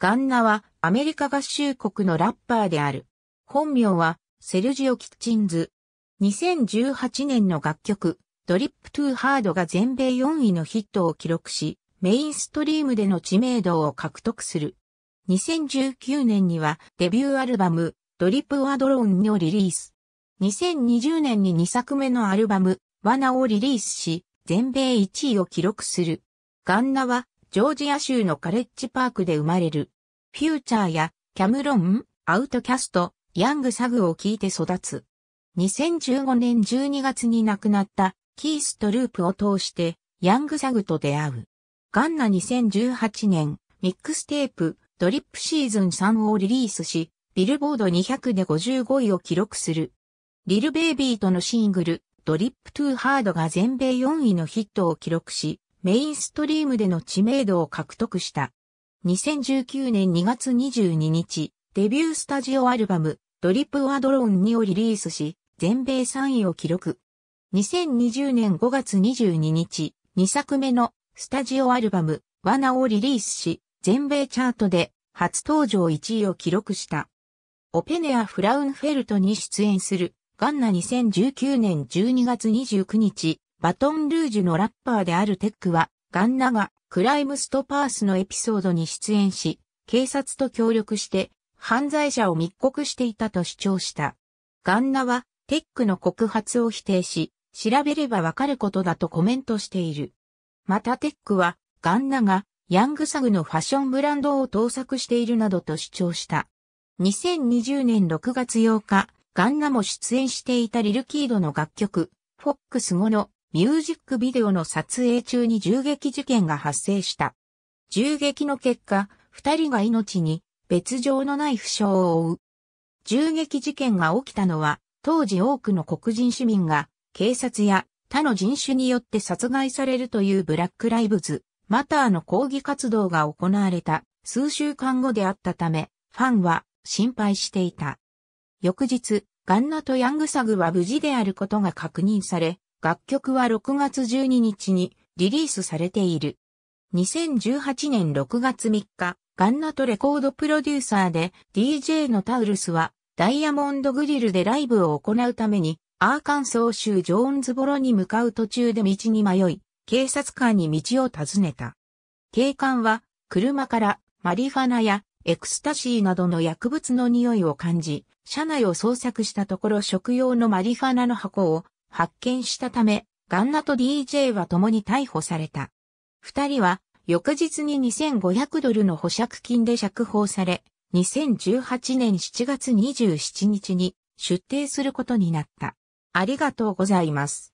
ガンナはアメリカ合衆国のラッパーである。本名はセルジオ・キッチンズ。2018年の楽曲、ドリップ・トゥ・ハードが全米4位のヒットを記録し、メインストリームでの知名度を獲得する。2019年にはデビューアルバム、ドリップ・ワドローンをリリース。2020年に2作目のアルバム、ワナをリリースし、全米1位を記録する。ガンナはジョージア州のカレッジパークで生まれる。フューチャーやキャムロン、アウトキャスト、ヤングサグを聞いて育つ。2015年12月に亡くなったキーストループを通してヤングサグと出会う。ガンナ2018年ミックステープドリップシーズン3をリリースし、ビルボード200で55位を記録する。リルベイビーとのシングルドリップトゥーハードが全米4位のヒットを記録し、メインストリームでの知名度を獲得した。2019年2月22日、デビュースタジオアルバム、ドリップ・ワドローン2をリリースし、全米3位を記録。2020年5月22日、2作目のスタジオアルバム、ワナをリリースし、全米チャートで初登場1位を記録した。オペネア・フラウンフェルトに出演するガンナ2019年12月29日、バトンルージュのラッパーであるテックは、ガンナがクライムストパースのエピソードに出演し、警察と協力して犯罪者を密告していたと主張した。ガンナはテックの告発を否定し、調べればわかることだとコメントしている。またテックは、ガンナがヤングサグのファッションブランドを盗作しているなどと主張した。2020年6月8日、ガンナも出演していたリルキードの楽曲、フォックス後のミュージックビデオの撮影中に銃撃事件が発生した。銃撃の結果、二人が命に別状のない負傷を負う。銃撃事件が起きたのは、当時多くの黒人市民が警察や他の人種によって殺害されるというブラックライブズ、マターの抗議活動が行われた数週間後であったため、ファンは心配していた。翌日、ガンナとヤングサグは無事であることが確認され、楽曲は6月12日にリリースされている。2018年6月3日、ガンナトレコードプロデューサーで DJ のタウルスはダイヤモンドグリルでライブを行うためにアーカンソー州ジョーンズボロに向かう途中で道に迷い、警察官に道を尋ねた。警官は車からマリファナやエクスタシーなどの薬物の匂いを感じ、車内を捜索したところ食用のマリファナの箱を発見したため、ガンナと DJ は共に逮捕された。二人は翌日に2500ドルの保釈金で釈放され、2018年7月27日に出廷することになった。ありがとうございます。